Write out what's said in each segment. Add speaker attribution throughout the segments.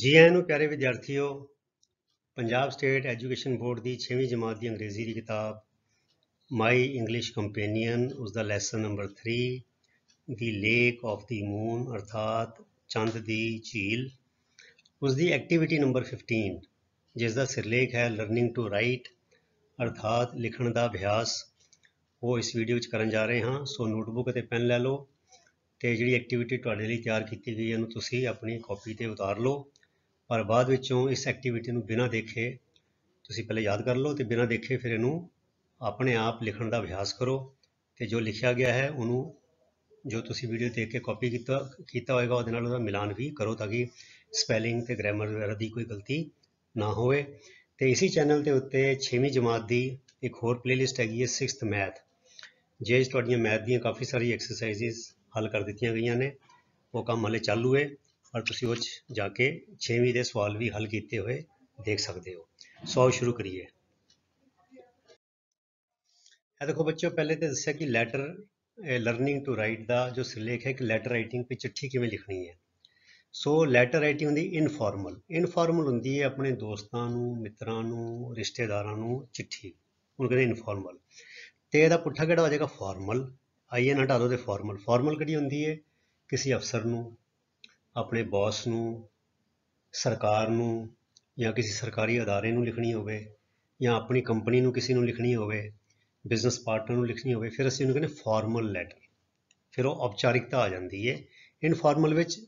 Speaker 1: ਜੀ ਆਇਆਂ ਨੂੰ ਪਿਆਰੇ ਵਿਦਿਆਰਥੀਓ ਪੰਜਾਬ ਸਟੇਟ ਐਜੂਕੇਸ਼ਨ ਬੋਰਡ ਦੀ 6ਵੀਂ ਜਮਾਤ ਦੀ ਅੰਗਰੇਜ਼ੀ ਦੀ ਕਿਤਾਬ ਮਾਈ ਇੰਗਲਿਸ਼ ਕੰਪੈਨੀਅਨ ਉਸ ਦਾ lesson number 3 the lake of the moon ਅਰਥਾਤ ਚੰਦ ਦੀ ਝੀਲ ਉਸ ਦੀ ਐਕਟੀਵਿਟੀ ਨੰਬਰ 15 ਜਿਸ ਦਾ ਸਿਰਲੇਖ ਹੈ ਲਰਨਿੰਗ ਟੂ ਰਾਈਟ ਅਰਥਾਤ ਲਿਖਣ ਦਾ ਅਭਿਆਸ ਉਹ ਇਸ ਵੀਡੀਓ ਵਿੱਚ ਕਰਨ ਜਾ ਰਹੇ ਹਾਂ ਸੋ ਨੋਟਬੁੱਕ ਅਤੇ ਪੈਨ ਲੈ ਲਓ ਤੇ ਜਿਹੜੀ ਐਕਟੀਵਿਟੀ ਤੁਹਾਡੇ ਲਈ ਤਿਆਰ ਕੀਤੀ ਗਈ ਹੈ ਉਹਨੂੰ ਤੁਸੀਂ ਆਪਣੀ ਕਾਪੀ ਤੇ ਉਤਾਰ ਲਓ ਪਰ ਬਾਅਦ ਵਿੱਚੋਂ ਇਸ ਐਕਟੀਵਿਟੀ ਨੂੰ ਬਿਨਾਂ ਦੇਖੇ ਤੁਸੀਂ ਪਹਿਲੇ ਯਾਦ ਕਰ ਲਓ ਤੇ ਬਿਨਾਂ ਦੇਖੇ ਫਿਰ ਇਹਨੂੰ ਆਪਣੇ ਆਪ ਲਿਖਣ ਦਾ ਅਭਿਆਸ ਕਰੋ ਤੇ ਜੋ ਲਿਖਿਆ ਗਿਆ ਹੈ ਉਹਨੂੰ ਜੋ ਤੁਸੀਂ ਵੀਡੀਓ ਦੇਖ ਕੇ ਕਾਪੀ ਕੀਤਾ ਕੀਤਾ ਹੋਏਗਾ ਉਹਦੇ ਨਾਲ ਉਹਦਾ ਮਿਲਾਨ ਵੀ ਕਰੋ ਤਾਂ ਕਿ ਸਪੈਲਿੰਗ ਤੇ ਗ੍ਰਾਮਰ ਵਗੈਰਾ ਦੀ ਕੋਈ ਗਲਤੀ ਨਾ ਹੋਵੇ ਤੇ ਇਸੇ ਚੈਨਲ ਦੇ ਉੱਤੇ 6ਵੀਂ ਜਮਾਤ ਦੀ ਇੱਕ ਹੋਰ ਪਲੇਲਿਸਟ ਹੈਗੀ ਹੈ 6th ਮੈਥ ਜੇ ਤੁਹਾਡੀਆਂ ਮੈਥ ਦੀਆਂ ਕਾਫੀ ਸਾਰੀ ਐਕਸਰਸਾਈਜ਼ਸ ਹੱਲ ਕਰ ਦਿੱਤੀਆਂ ਗਈਆਂ ਨੇ ਉਹ ਕੰਮ ਹਲੇ ਚੱਲੂ ਹੈ ਔਰ ਤੁਸੀਂ ਉਹ ਜਾ ਕੇ 6ਵੀਂ ਦੇ ਸਵਾਲ ਵੀ ਹੱਲ ਕੀਤੇ ਹੋਏ ਦੇਖ ਸਕਦੇ ਹੋ ਸੋ ਸ਼ੁਰੂ ਕਰੀਏ ਇਹ ਦੇਖੋ ਬੱਚਿਓ ਪਹਿਲੇ ਤੇ ਦੱਸਿਆ ਕਿ ਲੈਟਰ ਲਰਨਿੰਗ ਟੂ ਰਾਈਟ ਦਾ ਜੋ ਸਿਰਲੇਖ ਹੈ ਕਿ ਲੈਟਰ ਰਾਈਟਿੰਗ ਤੇ ਚਿੱਠੀ ਕਿਵੇਂ ਲਿਖਣੀ ਹੈ ਸੋ ਲੈਟਰ ਰਾਈਟਿੰਗ ਹੁੰਦੀ ਇਨਫਾਰਮਲ ਇਨਫਾਰਮਲ ਹੁੰਦੀ ਹੈ ਆਪਣੇ ਦੋਸਤਾਂ ਨੂੰ ਮਿੱਤਰਾਂ ਨੂੰ ਰਿਸ਼ਤੇਦਾਰਾਂ ਨੂੰ ਚਿੱਠੀ ਉਹਨੂੰ ਕਹਿੰਦੇ ਇਨਫਾਰਮਲ ਤੇ ਇਹਦਾ ਪੁੱਠਾ ਕਿਹੜਾ ਹੋ ਜਾਏਗਾ ਫਾਰਮਲ ਐਨ ਹਟਾ ਦੋ ਤੇ ਫਾਰਮਲ ਫਾਰਮਲ ਕਿਹੜੀ ਹੁੰਦੀ ਹੈ ਕਿਸੇ ਅਫਸਰ ਨੂੰ ਆਪਣੇ ਬੌਸ ਨੂੰ ਸਰਕਾਰ ਨੂੰ ਜਾਂ ਕਿਸੇ ਸਰਕਾਰੀ ادارے ਨੂੰ ਲਿਖਣੀ ਹੋਵੇ ਜਾਂ ਆਪਣੀ ਕੰਪਨੀ ਨੂੰ ਕਿਸੇ ਨੂੰ ਲਿਖਣੀ ਹੋਵੇ ਬਿਜ਼ਨਸ ਪਾਰਟਨਰ ਨੂੰ ਲਿਖਣੀ ਹੋਵੇ ਫਿਰ ਅਸੀਂ ਉਹਨੂੰ ਕਹਿੰਦੇ ਫਾਰਮਲ ਲੈਟਰ ਫਿਰ ਉਹ ਔਪਚਾਰਿਕਤਾ ਆ ਜਾਂਦੀ ਹੈ ਇਨਫਾਰਮਲ ਵਿੱਚ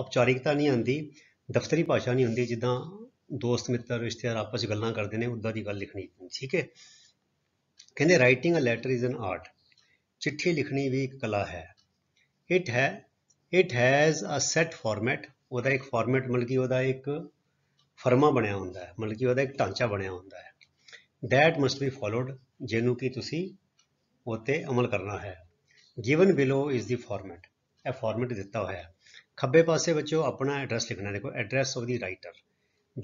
Speaker 1: ਔਪਚਾਰਿਕਤਾ ਨਹੀਂ ਆਉਂਦੀ ਦਫ਼ਤਰੀ ਭਾਸ਼ਾ ਨਹੀਂ ਹੁੰਦੀ ਜਿੱਦਾਂ ਦੋਸਤ ਮਿੱਤਰ ਰਿਸ਼ਤੇਦਾਰ ਆਪਸ ਵਿੱਚ ਗੱਲਾਂ ਕਰਦੇ ਨੇ ਉਦਾਂ ਦੀ ਗੱਲ ਲਿਖਣੀ ਠੀਕ ਹੈ ਕਹਿੰਦੇ writing a letter is an art ਚਿੱਠੀ ਲਿਖਣੀ ਵੀ ਇੱਕ ਕਲਾ ਹੈ ਇਟ ਹੈ it has a set format ਉਹਦਾ ਇੱਕ ਫਾਰਮੈਟ ਮਤਲਬ ਕਿ ਉਹਦਾ ਇੱਕ ਫਰਮਾ ਬਣਿਆ ਹੁੰਦਾ ਹੈ ਮਤਲਬ ਕਿ ਉਹਦਾ ਇੱਕ ਢਾਂਚਾ ਬਣਿਆ ਹੁੰਦਾ ਹੈ ਦੈਟ ਮਸਟ ਬੀ ਫਾਲੋਡ ਜਿਹਨੂੰ ਕਿ ਤੁਸੀਂ ਉਹਤੇ ਅਮਲ ਕਰਨਾ ਹੈ given below is the format ਇਹ ਫਾਰਮੈਟ ਦਿੱਤਾ ਹੋਇਆ ਹੈ ਖੱਬੇ ਪਾਸੇ ਵਿੱਚੋਂ ਆਪਣਾ ਐਡਰੈਸ ਲਿਖਣਾ ਦੇਖੋ ਐਡਰੈਸ ਆਫ ਦੀ ਰਾਈਟਰ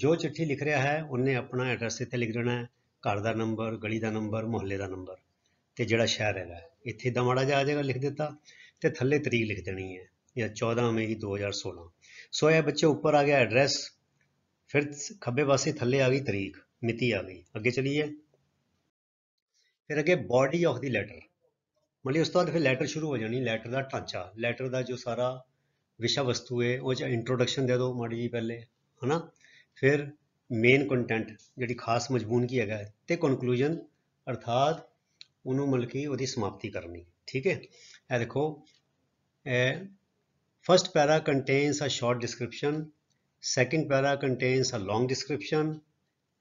Speaker 1: ਜੋ ਚਿੱਠੀ ਲਿਖ ਰਿਹਾ ਹੈ ਉਹਨੇ ਆਪਣਾ ਐਡਰੈਸ ਇੱਥੇ ਲਿਖ ਦੇਣਾ ਹੈ ਘਰ ਦਾ ਨੰਬਰ ਗਲੀ ਦਾ ਨੰਬਰ ਮੁਹੱਲੇ ਦਾ ਨੰਬਰ ਤੇ ਜਿਹੜਾ ਸ਼ਹਿਰ ਹੈਗਾ ਇੱਥੇ ਦਾ ਮਾੜਾ ਜਿਹਾ ਆ ਜਾਏਗਾ ਲਿਖ ਦਿੱਤਾ ਤੇ ਥੱਲੇ ਤਰੀਕ ਲਿਖ ਦੇਣੀ ਹੈ ਜਾਂ 14 ਮਈ 2016 ਸੋ ਇਹ ਬੱਚੇ ਉੱਪਰ ਆ ਗਿਆ ਐਡਰੈਸ ਫਿਰ ਖੱਬੇ ਪਾਸੇ ਥੱਲੇ ਆ ਗਈ ਤਰੀਕ ਮਿਤੀ ਆ ਗਈ ਅੱਗੇ ਚਲੀਏ ਫਿਰ ਅੱਗੇ ਬਾਡੀ ਆਫ ਦੀ ਲੈਟਰ ਮਤਲਬ ਉਸ ਤੋਂ ਬਾਅਦ ਫਿਰ ਲੈਟਰ ਸ਼ੁਰੂ ਹੋ ਜਾਣੀ ਲੈਟਰ ਦਾ ਢਾਂਚਾ ਲੈਟਰ ਦਾ ਜੋ ਸਾਰਾ ਵਿਸ਼ਾ ਵਸਤੂ ਹੈ ਉਹ ਚ ਇੰਟਰੋਡਕਸ਼ਨ ਦੇ ਦਿਓ ਮਾੜੀ ਜੀ ਪਹਿਲੇ ਹਨਾ ਫਿਰ ਮੇਨ ਕੰਟੈਂਟ ਜਿਹੜੀ ਖਾਸ ਮਜਬੂਨ ਕੀ ਹੈਗਾ ਤੇ ਕਨਕਲੂਜਨ ਅਰਥਾਤ ਉਹਨੂੰ ਮਿਲ ਕੇ ਉਹਦੀ ਸਮਾਪਤੀ ਕਰਨੀ ਠੀਕ ਹੈ ਇਹ ਦੇਖੋ ਇਹ first para contains a short description second para contains a long description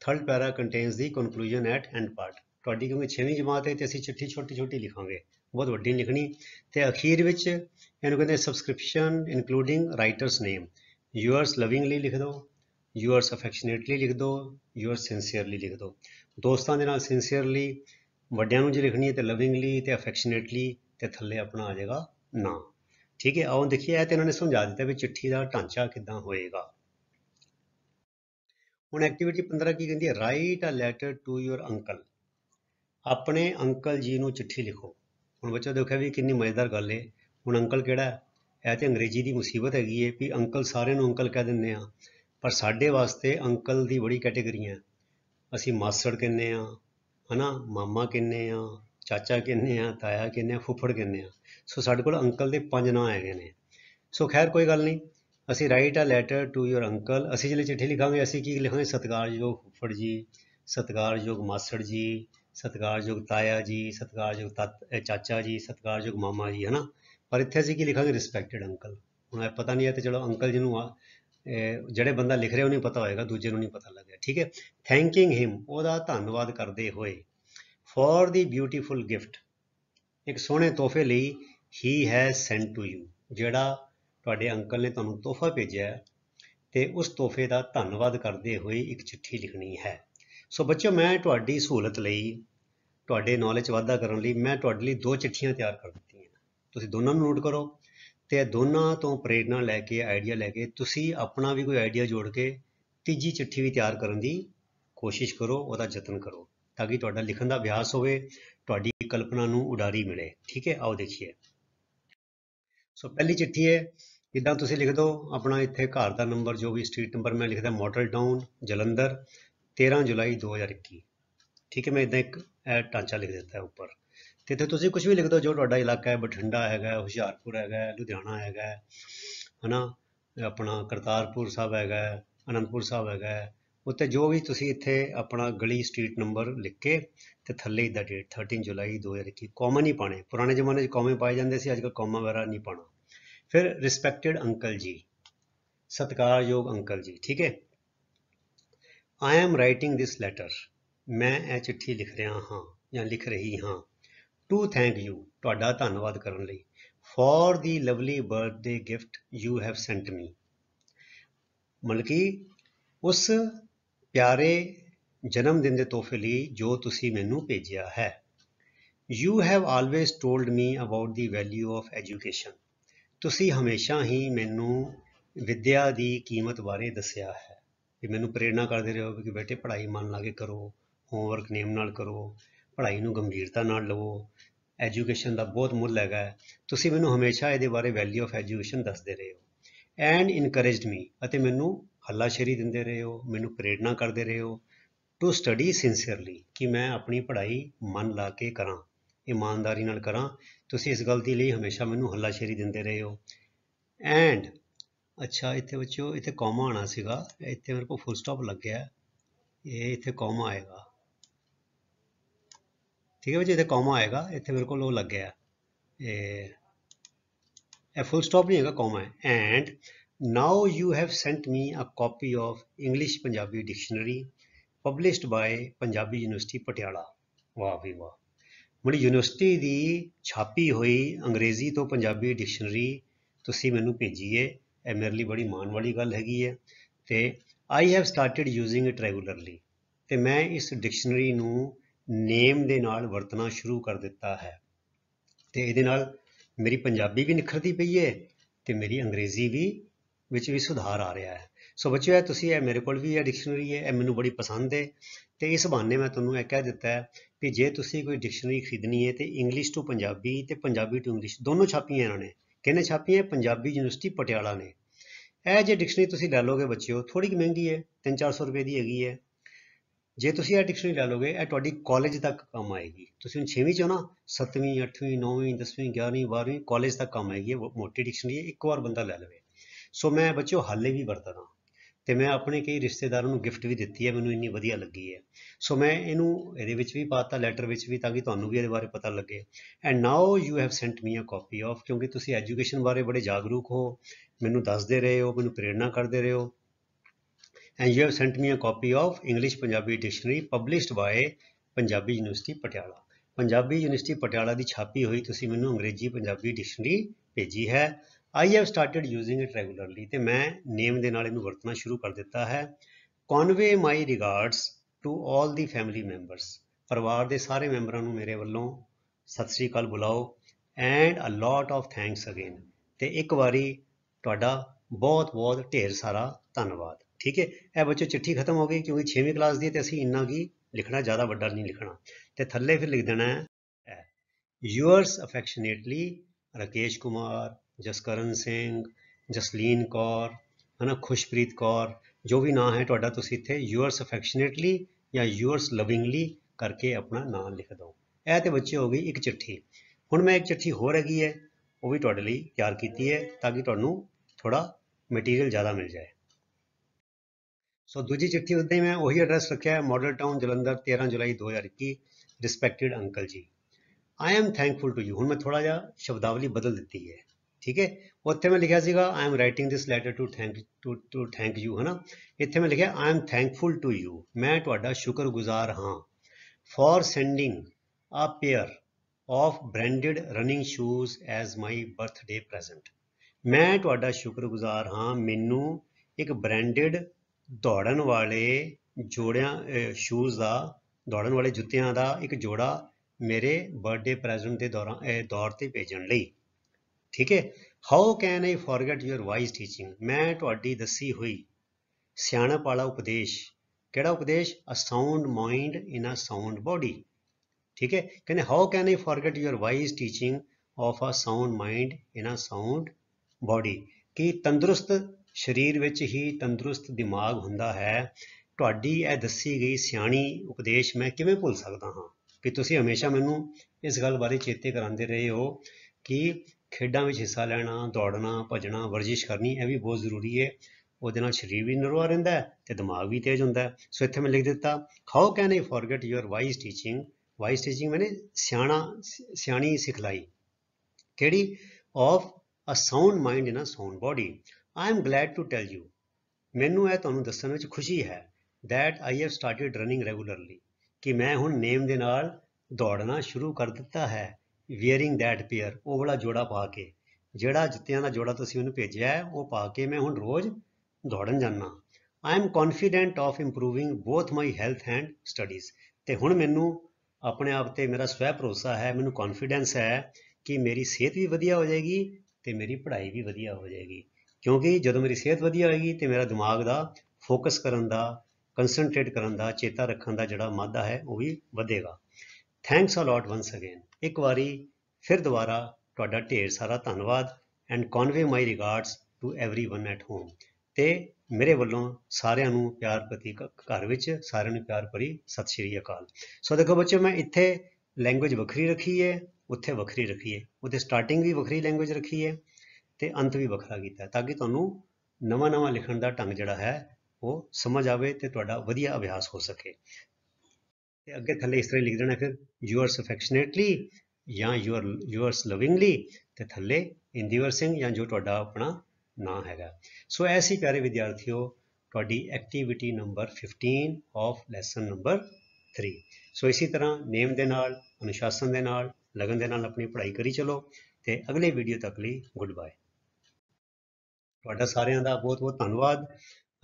Speaker 1: third para contains the conclusion at end part ਤੁਹਾਡੀ ਕਿਉਂਕਿ 6ਵੀਂ ਜਮਾਤ ਹੈ ਤੇ ਅਸੀਂ ਚਿੱਠੀ ਛੋਟੀ ਛੋਟੀ ਲਿਖਾਂਗੇ ਬਹੁਤ ਵੱਡੀ ਲਿਖਣੀ ਤੇ ਅਖੀਰ ਵਿੱਚ ਇਹਨੂੰ ਕਹਿੰਦੇ subscription including writers name yours lovingly ਲਿਖ ਦਿਓ ਯੂਅਰਸ ਅਫੈਕਸ਼ਨੇਟਲੀ ਲਿਖ ਦਿਓ ਯੂਅਰਸ ਸਿੰਸੀਅਰਲੀ ਲਿਖ ਦਿਓ ਦੋਸਤਾਂ ਦੇ ਨਾਲ ਸਿੰਸੀਅਰਲੀ ਵੱਡਿਆਂ ਨੂੰ ਜੇ ਲਿਖਣੀ ਹੈ ਤੇ ਲਵਿੰਗਲੀ ਤੇ ਅਫੈਕਸ਼ਨੇਟਲੀ ਤੇ ਥੱਲੇ ਆਪਣਾ ਆ ਜਾਏਗਾ ਨਾ ਠੀਕ ਹੈ ਆਓ ਦੇਖੀਏ ਇਹ ਤੇ ਇਹਨਾਂ ਨੇ ਸਮਝਾ ਦਿੱਤਾ ਵੀ ਚਿੱਠੀ ਦਾ ਢਾਂਚਾ ਕਿੱਦਾਂ ਹੋਏਗਾ ਹੁਣ ਐਕਟੀਵਿਟੀ 15 ਕੀ ਕਹਿੰਦੀ ਹੈ write a letter to your uncle ਆਪਣੇ ਅੰਕਲ ਜੀ ਨੂੰ ਚਿੱਠੀ ਲਿਖੋ ਹੁਣ ਬੱਚਾ ਦੇਖਿਆ ਵੀ ਕਿੰਨੀ ਮਜ਼ੇਦਾਰ ਗੱਲ ਹੈ ਹੁਣ ਅੰਕਲ ਕਿਹੜਾ ਹੈ ਇਹ ਤੇ ਅੰਗਰੇਜ਼ੀ ਦੀ ਮੁਸੀਬਤ ਹੈਗੀ ਹੈ ਵੀ ਅੰਕਲ ਸਾਰਿਆਂ ਨੂੰ ਅੰਕਲ ਕਹਿ ਦਿੰਦੇ ਆ ਪਰ ਸਾਡੇ ਵਾਸਤੇ ਅੰਕਲ ਦੀ ਬੜੀ ਕੈਟੇਗਰੀਆਂ ਅਸੀਂ ਮਾਸੜ ਕਹਿੰਦੇ ਆ ਹਨਾ ਮਾਮਾ ਕਿੰਨੇ ਆ ਚਾਚਾ ਕਿੰਨੇ ਆ ਤਾਇਆ ਕਿੰਨੇ ਆ ਫੁੱਫੜ ਕਿੰਨੇ ਆ ਸੋ ਸਾਡੇ ਕੋਲ ਅੰਕਲ ਦੇ ਪੰਜ ਨਾਂ ਹੈਗੇ ਨੇ ਸੋ ਖੈਰ ਕੋਈ ਗੱਲ ਨਹੀਂ ਅਸੀਂ write a letter to your uncle ਅਸੀਂ ਜਿਹੜੇ ਚਿੱਠੀ ਲਿਖਾਂਗੇ ਅਸੀਂ ਕੀ ਲਿਖਾਂਗੇ ਸਤਿਕਾਰਯੋਗ ਫੁੱਫੜ ਜੀ ਸਤਿਕਾਰਯੋਗ ਮਾਸੜ ਜੀ ਸਤਿਕਾਰਯੋਗ ਤਾਇਆ ਜੀ ਸਤਿਕਾਰਯੋਗ ਚਾਚਾ ਜੀ ਸਤਿਕਾਰਯੋਗ ਮਾਮਾ ਜੀ ਹਨਾ ਪਰ ਇੱਥੇ ਅਸੀਂ ਕੀ ਲਿਖਾਂਗੇ ਰਿਸਪੈਕਟਡ ਅੰਕਲ ਹੁਣ ਇਹ ਪਤਾ ਨਹੀਂ ਹੈ ਤੇ ਚਲੋ ਅੰਕਲ ਜਿਹਨੂੰ ਆ ਜਿਹੜੇ ਬੰਦਾ ਲਿਖ ਰਿਹਾ ਉਹਨੂੰ ਪਤਾ ਹੋਏਗਾ ਦੂਜੇ ਨੂੰ ਨਹੀਂ ਪਤਾ ਲੱਗਿਆ ਠੀਕ ਹੈ ਥੈਂਕਿੰਗ ਹਿਮ ਉਹਦਾ ਧੰਨਵਾਦ ਕਰਦੇ ਹੋਏ ਫॉर ਦੀ ਬਿਊਟੀਫੁਲ ਗਿਫਟ ਇੱਕ ਸੋਹਣੇ ਤੋਹਫੇ ਲਈ ਹੀ ਹੈ ਸੈਂਟ ਟੂ ਯੂ ਜਿਹੜਾ ਤੁਹਾਡੇ ਅੰਕਲ ਨੇ ਤੁਹਾਨੂੰ ਤੋਹਫਾ ਭੇਜਿਆ ਤੇ ਉਸ ਤੋਹਫੇ ਦਾ ਧੰਨਵਾਦ ਕਰਦੇ ਹੋਏ ਇੱਕ ਚਿੱਠੀ ਲਿਖਣੀ ਹੈ ਸੋ ਬੱਚਿਓ ਮੈਂ ਤੁਹਾਡੀ ਸਹੂਲਤ ਲਈ ਤੁਹਾਡੇ ਨੌਲੇਜ ਵਾਧਾ ਕਰਨ ਲਈ ਮੈਂ ਤੁਹਾਡੇ ਲਈ ਦੋ ਚਿੱਠੀਆਂ ਤਿਆਰ ਕਰ ਦਿੱਤੀਆਂ ਤੁਸੀਂ ਦੋਨਾਂ ਨੂੰ ਨੋਟ ਕਰੋ ਤੇ ਦੋਨਾਂ ਤੋਂ ਪ੍ਰੇਰਣਾ ਲੈ ਕੇ ਆਈਡੀਆ ਲੈ ਕੇ ਤੁਸੀਂ ਆਪਣਾ ਵੀ ਕੋਈ ਆਈਡੀਆ ਜੋੜ ਕੇ ਤੀਜੀ ਚਿੱਠੀ ਵੀ ਤਿਆਰ ਕਰਨ ਦੀ ਕੋਸ਼ਿਸ਼ ਕਰੋ ਉਹਦਾ ਯਤਨ ਕਰੋ ਤਾਂ ਕਿ ਤੁਹਾਡਾ ਲਿਖਣ ਦਾ ਅਭਿਆਸ ਹੋਵੇ ਤੁਹਾਡੀ ਕਲਪਨਾ ਨੂੰ ਉਡਾਰੀ ਮਿਲੇ ਠੀਕ ਹੈ ਆਓ ਦੇਖੀਏ ਸੋ ਪਹਿਲੀ ਚਿੱਠੀ ਹੈ ਜਿੱਦਾਂ ਤੁਸੀਂ ਲਿਖ ਦਿਓ ਆਪਣਾ ਇੱਥੇ ਘਰ ਦਾ ਨੰਬਰ ਜੋ ਵੀ ਸਟਰੀਟ ਨੰਬਰ ਮੈਂ ਲਿਖਦਾ ਮਾਡਲ ਟਾਊਨ ਜਲੰਧਰ 13 ਜੁਲਾਈ 2021 ਠੀਕ ਹੈ ਮੈਂ ਇਦਾਂ ਇੱਕ ਟਾਂਚਾ ਲਿਖ ਦਿੱਤਾ ਹੈ ਉੱਪਰ ਤੇ ਇੱਥੇ ਤੁਸੀਂ ਕੁਝ ਵੀ ਲਿਖ ਦਿਓ ਜੋ ਤੁਹਾਡਾ ਇਲਾਕਾ ਹੈ ਬਠਿੰਡਾ ਹੈਗਾ ਹੁਸ਼ਿਆਰਪੁਰ ਹੈਗਾ ਲੁਧਿਆਣਾ ਹੈਗਾ ਹਨਾ ਆਪਣਾ ਕਰਤਾਰਪੁਰ ਸਾਹਿਬ ਹੈਗਾ ਅਨੰਦਪੁਰ ਸਾਹਿਬ ਹੈਗਾ ਉੱਤੇ ਜੋ ਵੀ ਤੁਸੀਂ ਇੱਥੇ ਆਪਣਾ ਗਲੀ ਸਟਰੀਟ ਨੰਬਰ ਲਿਖ ਕੇ ਤੇ ਥੱਲੇ ਦਾ ਡੇਟ 13 ਜੁਲਾਈ 2021 ਕਾਮਾ ਨਹੀਂ ਪਾਣੇ ਪੁਰਾਣੇ ਜ਼ਮਾਨੇ 'ਚ ਕਾਮੇ ਪਾਏ ਜਾਂਦੇ ਸੀ ਅੱਜ ਕੱਲ ਕਾਮਾ ਵਗੈਰਾ ਨਹੀਂ ਪਾਣਾ ਫਿਰ ਰਿਸਪੈਕਟਡ ਅੰਕਲ ਜੀ ਸਤਿਕਾਰਯੋਗ ਅੰਕਲ ਜੀ ਠੀਕ ਹੈ I am writing this letter ਮੈਂ ਇਹ ਚਿੱਠੀ ਲਿਖ ਰਿਹਾ ਹਾਂ ਜਾਂ ਲਿਖ ਰਹੀ ਹਾਂ ਟੂ ਥੈਂਕ ਯੂ ਤੁਹਾਡਾ ਧੰਨਵਾਦ ਕਰਨ ਲਈ for the lovely birthday gift you have sent me ਮਤਲਬ ਕਿ ਉਸ ਪਿਆਰੇ ਜਨਮ ਦਿਨ ਦੇ ਤੋਹਫੇ ਲਈ ਜੋ ਤੁਸੀਂ ਮੈਨੂੰ ਭੇਜਿਆ ਹੈ you have always told me about the value of education ਤੁਸੀਂ ਹਮੇਸ਼ਾ ਹੀ ਮੈਨੂੰ ਵਿਦਿਆ ਦੀ ਕੀਮਤ ਬਾਰੇ ਦੱਸਿਆ ਹੈ ਕਿ ਮੈਨੂੰ ਪ੍ਰੇਰਣਾ ਕਰਦੇ ਰਹੋ ਕਿ ਬੇਟੇ ਪੜ੍ਹਾਈ ਮਨ ਲਾ ਕੇ ਕਰੋ ਹੋਮਵਰਕ ਨੇਮ ਨਾਲ ਕਰੋ ਪੜ੍ਹਾਈ ਨੂੰ ਗੰਭੀਰਤਾ ਨਾਲ ਲਵੋ ਐਜੂਕੇਸ਼ਨ ਦਾ ਬਹੁਤ ਮੁੱਲ ਹੈਗਾ ਤੁਸੀਂ ਮੈਨੂੰ ਹਮੇਸ਼ਾ ਇਹਦੇ ਬਾਰੇ ਵੈਲਿਊ ਆਫ ਐਜੂਕੇਸ਼ਨ ਦੱਸਦੇ ਰਹੇ ਹੋ ਐਂਡ ਇਨਕਰੇਜਡ ਮੀ ਅਤੇ ਮੈਨੂੰ ਹੱਲਾਸ਼ੇਰੀ ਦਿੰਦੇ ਰਹੇ ਹੋ ਮੈਨੂੰ ਪ੍ਰੇਰਣਾ ਕਰਦੇ ਰਹੇ ਹੋ ਟੂ ਸਟੱਡੀ ਸਿੰਸੀਅਰਲੀ ਕਿ ਮੈਂ ਆਪਣੀ ਪੜ੍ਹਾਈ ਮਨ ਲਾ ਕੇ ਕਰਾਂ ਇਮਾਨਦਾਰੀ ਨਾਲ ਕਰਾਂ ਤੁਸੀਂ ਇਸ ਗੱਲ ਦੀ ਲਈ ਹਮੇਸ਼ਾ ਮੈਨੂੰ ਹੱਲਾਸ਼ੇਰੀ ਦਿੰਦੇ ਰਹੇ ਹੋ ਐਂਡ ਅੱਛਾ ਇੱਥੇ ਬੱਚਿਓ ਇੱਥੇ ਕੋਮਾ ਆਣਾ ਸੀਗਾ ਇੱਥੇ ਮੇਰੇ ਕੋਲ ਫੁੱਲ ਸਟਾਪ ਲੱਗਿਆ ਇਹ ਇੱਥੇ ਕੋਮਾ ਆਏਗਾ ਠੀਕ ਹੈ ਬੱਚੇ ਇੱਥੇ ਕੋਮਾ ਆਏਗਾ ਇੱਥੇ ਮੇਰੇ ਕੋਲ ਉਹ ਲੱਗਿਆ ਇਹ ਇਹ ਫੁੱਲ ਸਟਾਪ ਨਹੀਂ ਹੈਗਾ ਕੋਮਾ ਹੈ and Now you have sent me a copy of English Punjabi Dictionary published by Punjabi University Patiala. ਵਾਹ ਵੀ ਵਾਹ ਮਣੀ ਯੂਨੀਵਰਸਿਟੀ ਦੀ ਛਾਪੀ ਹੋਈ ਅੰਗਰੇਜ਼ੀ ਤੋਂ ਪੰਜਾਬੀ ਡਿਕਸ਼ਨਰੀ ਤੁਸੀਂ ਮੈਨੂੰ ਭੇਜੀ ਏ ਇਹ ਮੇਰੇ ਲਈ ਬੜੀ ਮਾਣ ਵਾਲੀ ਗੱਲ ਹੈਗੀ ਹੈ ਤੇ I have started using it regularly ਤੇ ਮੈਂ ਇਸ ਡਿਕਸ਼ਨਰੀ ਨੂੰ ਨੇਮ ਦੇ ਨਾਲ ਵਰਤਣਾ ਸ਼ੁਰੂ ਕਰ ਦਿੱਤਾ ਹੈ ਤੇ ਇਹਦੇ ਨਾਲ ਮੇਰੀ ਪੰਜਾਬੀ ਵੀ ਨਿਖਰਦੀ ਪਈ ਏ ਤੇ ਮੇਰੀ ਅੰਗਰੇਜ਼ੀ ਵੀ ਵਿੱਚ ਵੀ ਸੁਧਾਰ ਆ ਰਿਹਾ ਹੈ ਸੋ ਬੱਚਿਓ ਇਹ ਤੁਸੀਂ ਇਹ ਮੇਰੇ ਕੋਲ ਵੀ ਇਹ ਡਿਕਸ਼ਨਰੀ ਹੈ ਇਹ ਮੈਨੂੰ ਬੜੀ ਪਸੰਦ ਹੈ ਤੇ ਇਸ ਬਹਾਨੇ ਮੈਂ ਤੁਹਾਨੂੰ ਇਹ ਕਹਿ ਦਿੱਤਾ ਹੈ ਕਿ ਜੇ ਤੁਸੀਂ ਕੋਈ ਡਿਕਸ਼ਨਰੀ ਖਰੀਦਣੀ ਹੈ ਤੇ ਇੰਗਲਿਸ਼ ਟੂ ਪੰਜਾਬੀ ਤੇ ਪੰਜਾਬੀ ਟੂ ਇੰਗਲਿਸ਼ ਦੋਨੋਂ ਛਾਪੀਆਂ ਇਹਨਾਂ ਨੇ ਕਿਹਨੇ ਛਾਪੀਆਂ ਪੰਜਾਬੀ ਯੂਨੀਵਰਸਿਟੀ ਪਟਿਆਲਾ ਨੇ ਇਹ ਜੇ ਡਿਕਸ਼ਨਰੀ ਤੁਸੀਂ ਲੈ ਲੋਗੇ ਬੱਚਿਓ ਥੋੜੀ ਜਿਹੀ ਮਹਿੰਗੀ ਹੈ 3-400 ਰੁਪਏ ਦੀ ਹੈਗੀ ਹੈ ਜੇ ਤੁਸੀਂ ਇਹ ਡਿਕਸ਼ਨਰੀ ਲੈ ਲੋਗੇ ਇਹ ਤੁਹਾਡੀ ਕਾਲਜ ਤੱਕ ਕੰਮ ਆਏਗੀ ਤੁਸੀਂ 6ਵੀਂ ਚੋਂ ਨਾ 7ਵੀਂ 8ਵੀਂ 9ਵੀਂ 10ਵੀਂ 11ਵੀਂ 12ਵੀਂ ਕਾਲਜ ਤੱਕ ਕੰਮ ਆਏਗੀ ਇਹ ਮੋਟੀ ਡਿਕਸ਼ਨਰੀ ਹੈ ਇੱਕ ਵਾਰ ਬੰਦਾ ਲੈ ਲਵੇ ਸੋ ਮੈਂ ਬੱਚੋ ਹਾਲੇ ਵੀ ਵਰਤਦਾ ਤੇ ਮੈਂ ਆਪਣੇ ਕਈ ਰਿਸ਼ਤੇਦਾਰਾਂ ਨੂੰ ਗਿਫਟ ਵੀ ਦਿੱਤੀ ਹੈ ਮੈਨੂੰ ਇੰਨੀ ਵਧੀਆ ਲੱਗੀ ਹੈ ਸੋ ਮੈਂ ਇਹਨੂੰ ਇਹਦੇ ਵਿੱਚ ਵੀ ਪਾਤਾ ਲੈਟਰ ਵਿੱਚ ਵੀ ਤਾਂ ਕਿ ਤੁਹਾਨੂੰ ਵੀ ਇਹਦੇ ਬਾਰੇ ਪਤਾ ਲੱਗੇ and now you have sent me a copy of ਕਿਉਂਕਿ ਤੁਸੀਂ ਐਜੂਕੇਸ਼ਨ ਬਾਰੇ ਬੜੇ ਜਾਗਰੂਕ ਹੋ ਮੈਨੂੰ ਦੱਸਦੇ ਰਹੇ ਹੋ ਮੈਨੂੰ ਪ੍ਰੇਰਣਾ ਕਰਦੇ ਰਹੇ ਹੋ and you have sent me a copy of English Punjabi dictionary published by Punjabi university Patiala Punjabi university Patiala ਦੀ ਛਾਪੀ ਹੋਈ ਤੁਸੀਂ ਮੈਨੂੰ ਅੰਗਰੇਜ਼ੀ ਪੰਜਾਬੀ ਡਿਕਸ਼ਨਰੀ ਭੇਜੀ ਹੈ I have started using it regularly ਤੇ ਮੈਂ ਨੇਮ ਦੇ ਨਾਲ ਇਹਨੂੰ ਵਰਤਣਾ ਸ਼ੁਰੂ ਕਰ ਦਿੱਤਾ ਹੈ convey my regards to 올 the family members ਪਰਿਵਾਰ ਦੇ ਸਾਰੇ ਮੈਂਬਰਾਂ ਨੂੰ ਮੇਰੇ ਵੱਲੋਂ ਸਤਿ ਸ੍ਰੀ ਅਕਾਲ ਬੁਲਾਓ and a lot of thanks again ਤੇ ਇੱਕ ਵਾਰੀ ਤੁਹਾਡਾ ਬਹੁਤ ਬਹੁਤ ਢੇਰ ਸਾਰਾ ਧੰਨਵਾਦ ਠੀਕ ਹੈ ਇਹ ਬੱਚੋ ਚਿੱਠੀ ਖਤਮ ਹੋ ਗਈ ਕਿਉਂਕਿ 6ਵੀਂ ਕਲਾਸ ਦੀ ਤੇ ਅਸੀਂ ਇੰਨਾ ਕੀ ਲਿਖਣਾ ਜ਼ਿਆਦਾ ਵੱਡਾ ਨਹੀਂ ਲਿਖਣਾ ਤੇ ਥੱਲੇ ਫਿਰ ਲਿਖ ਦੇਣਾ ਹੈ ਯੂਅਰਸ ਅਫੈਕਸ਼ਨੇਟਲੀ ਰਕੇਸ਼ ਕੁਮਾਰ ਜਸਕਰਨ ਸਿੰਘ ਜਸਲੀਨ ਕੌਰ ਹਨਾ ਖੁਸ਼ਪ੍ਰੀਤ ਕੌਰ ਜੋ ਵੀ ਨਾਂ ਹੈ ਤੁਹਾਡਾ ਤੁਸੀਂ ਇੱਥੇ ਯੂਅਰਸ ਅਫੈਕਸ਼ਨੇਟਲੀ ਜਾਂ ਯੂਅਰਸ ਲਵਿੰਗਲੀ ਕਰਕੇ ਆਪਣਾ ਨਾਮ ਲਿਖ ਦਿਓ ਇਹ ਤੇ ਬੱਚੇ ਹੋ ਗਈ ਇੱਕ ਚਿੱਠੀ ਹੁਣ ਮੈਂ ਇੱਕ ਚਿੱਠੀ ਹੋਰ ਹੈਗੀ ਹੈ ਉਹ ਵੀ ਤੁਹਾਡੇ ਲਈ ਤਿਆਰ ਕੀਤੀ ਹੈ ਤਾਂ ਕਿ ਤੁਹਾਨੂੰ ਥੋੜਾ ਮਟੀਰੀਅਲ ਜ਼ਿਆਦਾ ਮਿਲ ਜਾਏ ਸੋ ਦੂਜੀ ਚਿੱਠੀ ਉੱਤੇ ਮੈਂ ਉਹੀ ਐਡਰੈਸ ਰੱਖਿਆ ਹੈ ਮਾਡਲ ਟਾਊਨ ਜਲੰਧਰ 13 ਜੁਲਾਈ 2021 ਰਿਸਪੈਕਟਿਡ ਅੰਕਲ ਜੀ I am thankful to you ਹੁਣ ਮੈਂ ਥੋੜਾ ਜਿਹਾ ਸ਼ਬਦਾਵਲੀ ਬਦਲ ਦਿੱਤੀ ਹੈ ਠੀਕ ਹੈ ਉੱਥੇ ਮੈਂ ਲਿਖਿਆ ਸੀਗਾ I am writing this letter to thank to to thank you ਹਨਾ ਇੱਥੇ ਮੈਂ ਲਿਖਿਆ I am thankful to you ਮੈਂ ਤੁਹਾਡਾ ਸ਼ੁਕਰਗੁਜ਼ਾਰ ਹਾਂ for sending a pair of branded running shoes as my birthday present ਮੈਂ ਤੁਹਾਡਾ ਸ਼ੁਕਰਗੁਜ਼ਾਰ ਹਾਂ ਮੈਨੂੰ ਇੱਕ ਬ੍ਰਾਂਡਡ ਦੌੜਨ ਵਾਲੇ ਜੋੜਿਆਂ ਸ਼ੂਜ਼ ਦਾ ਦੌੜਨ ਵਾਲੇ ਜੁੱਤਿਆਂ ਦਾ ਇੱਕ ਜੋੜਾ ਮੇਰੇ ਬਰਥਡੇ ਪ੍ਰੈਜ਼ੈਂਟ ਦੇ ਦੌਰਾਨ ਦੌਰ ਤੇ ਭੇਜਣ ਲਈ ਠੀਕ ਹੈ how can I forget your wise teaching ਮੈਂ ਤੁਹਾਡੀ ਦੱਸੀ ਹੋਈ ਸਿਆਣਪ ਵਾਲਾ ਉਪਦੇਸ਼ ਕਿਹੜਾ ਉਪਦੇਸ਼ a sound mind in a sound body ਠੀਕ ਹੈ ਕਹਿੰਦੇ how can I forget your wise teaching of a sound mind in a sound body ਕਿ ਤੰਦਰੁਸਤ ਸਰੀਰ ਵਿੱਚ ਹੀ ਤੰਦਰੁਸਤ ਦਿਮਾਗ ਹੁੰਦਾ ਹੈ ਤੁਹਾਡੀ ਇਹ ਦੱਸੀ ਗਈ ਸਿਆਣੀ ਉਪਦੇਸ਼ ਮੈਂ ਕਿਵੇਂ ਭੁੱਲ ਸਕਦਾ ਹਾਂ ਕਿ ਤੁਸੀਂ ਹਮੇਸ਼ਾ ਮੈਨੂੰ ਇਸ ਗੱਲ ਬਾਰੇ ਚੇਤੇ ਕਰਾਉਂਦੇ ਰਹੇ ਹੋ ਕਿ ਖੇਡਾਂ ਵਿੱਚ ਹਿੱਸਾ ਲੈਣਾ ਦੌੜਨਾ ਭੱਜਣਾ ਵਰਜਿਸ਼ ਕਰਨੀ ਇਹ ਵੀ ਬਹੁਤ ਜ਼ਰੂਰੀ ਹੈ ਉਹਦੇ ਨਾਲ ਸਰੀਰ ਵੀ ਨਰਵਾ ਰਹਿੰਦਾ ਹੈ ਤੇ ਦਿਮਾਗ ਵੀ ਤੇਜ਼ ਹੁੰਦਾ ਹੈ ਸੋ ਇੱਥੇ ਮੈਂ ਲਿਖ ਦਿੱਤਾ how can I forget your wise teaching wise teaching ਮੈਨੇ ਸਿਆਣਾ ਸਿਆਣੀ ਸਿਖਲਾਈ ਕਿਹੜੀ of a sound mind in a sound body I glad to tell you ਮੈਨੂੰ ਇਹ ਤੁਹਾਨੂੰ ਦੱਸਣ ਵਿੱਚ ਖੁਸ਼ੀ ਹੈ that I have started running regularly ਕਿ ਮੈਂ ਹੁਣ ਨੇਮ ਦੇ ਨਾਲ ਦੌੜਨਾ ਸ਼ੁਰੂ ਕਰ ਦਿੱਤਾ ਹੈ ਵੇਅਰਿੰਗ ਥੈਟ ਪੇਅਰ ਉਹ ਵਾਲਾ ਜੋੜਾ ਪਾ ਕੇ ਜਿਹੜਾ ਜੁੱਤਿਆਂ ਦਾ ਜੋੜਾ ਤੁਸੀਂ ਉਹਨੂੰ ਭੇਜਿਆ ਹੈ ਉਹ ਪਾ ਕੇ ਮੈਂ ਹੁਣ ਰੋਜ਼ ਦੌੜਨ ਜਾਣਾ I am confident of improving both my health and studies ਤੇ ਹੁਣ ਮੈਨੂੰ ਆਪਣੇ ਆਪ ਤੇ ਮੇਰਾ ਸਵੈ ਭਰੋਸਾ ਹੈ ਮੈਨੂੰ ਕੌਨਫੀਡੈਂਸ ਹੈ ਕਿ ਮੇਰੀ ਸਿਹਤ ਵੀ ਵਧੀਆ ਹੋ ਜਾਏਗੀ ਤੇ ਮੇਰੀ ਪੜ੍ਹਾਈ ਵੀ ਵਧੀਆ ਹੋ ਜਾਏਗੀ ਕਿਉਂਕਿ ਜਦੋਂ ਮੇਰੀ ਸਿਹਤ ਵਧੀਆ ਹੋਏਗੀ ਤੇ ਮੇਰਾ ਦਿਮਾਗ ਦਾ ਫੋਕਸ ਕਰਨ ਦਾ ਕਨਸੈਂਟਰੇਟ ਕਰਨ ਦਾ ਚੇਤਾ ਰੱਖਣ ਦਾ ਜਿਹੜਾ ਮਾਦਾ ਹੈ ਉਹ ਵੀ ਵਧੇਗਾ thanks a lot once again ਇੱਕ ਵਾਰੀ ਫਿਰ ਦੁਬਾਰਾ ਤੁਹਾਡਾ ਢੇਰ ਸਾਰਾ ਧੰਨਵਾਦ and convey my regards to everyone at home ਤੇ ਮੇਰੇ ਵੱਲੋਂ ਸਾਰਿਆਂ ਨੂੰ ਪਿਆਰ ਭਰੀ ਘਰ ਵਿੱਚ ਸਾਰਿਆਂ ਨੂੰ ਪਿਆਰ ਭਰੀ ਸਤਿ ਸ਼੍ਰੀ ਅਕਾਲ ਸੋ ਦੇਖੋ ਬੱਚਿਓ ਮੈਂ ਇੱਥੇ ਲੈਂਗੁਏਜ ਵੱਖਰੀ ਰੱਖੀ ਹੈ ਉੱਥੇ ਵੱਖਰੀ ਰੱਖੀ ਹੈ ਉੱਥੇ ਸਟਾਰਟਿੰਗ ਵੀ ਵੱਖਰੀ ਲੈਂਗੁਏਜ ਰੱਖੀ ਹੈ ਤੇ ਅੰਤ ਵੀ ਵੱਖਰਾ ਕੀਤਾ ਤਾਂ ਕਿ ਤੁਹਾਨੂੰ ਨਵਾਂ-ਨਵਾਂ ਲਿਖਣ ਦਾ ਢੰਗ ਜਿਹੜਾ ਹੈ ਉਹ ਸਮਝ ਆਵੇ ਤੇ ਤੁਹਾਡਾ ਵਧੀਆ ਅਭਿਆਸ ਹੋ ਸਕੇ ਤੇ ਅੱਗੇ ਥੱਲੇ ਇਸ ਤਰ੍ਹਾਂ ਲਿਖ ਦੇਣਾ ਫਿਰ ਯੂਅਰਸ ਅਫੈਕਸ਼ਨੇਟਲੀ ਜਾਂ ਯੂਅਰ ਯੂਅਰਸ ਲਵਿੰਗਲੀ ਤੇ ਥੱਲੇ ਇੰਦੀਵਰ ਸਿੰਘ ਜਾਂ ਜੋ ਤੁਹਾਡਾ ਆਪਣਾ ਨਾਮ ਹੈਗਾ ਸੋ ਐਸੀ ਪਿਆਰੇ ਵਿਦਿਆਰਥੀਓ ਤੁਹਾਡੀ activity number 15 of lesson number 3 so ਇਸੇ ਤਰ੍ਹਾਂ ਨੇਮ ਦੇ ਨਾਲ ਅਨੁਸ਼ਾਸਨ ਦੇ ਨਾਲ ਲਗਨ ਦੇ ਨਾਲ ਆਪਣੀ ਪੜ੍ਹਾਈ ਕਰੀ ਚਲੋ ਤੇ ਅਗਲੇ ਵੀਡੀਓ ਤੱਕ ਲਈ ਗੁੱਡ ਬਾਏ ਤੁਹਾਡਾ ਸਾਰਿਆਂ ਦਾ ਬਹੁਤ ਬਹੁਤ ਧੰਨਵਾਦ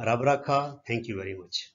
Speaker 1: ਰੱਬ ਰੱਖਾ ਥੈਂਕ ਯੂ ਵੈਰੀ ਮੱਚ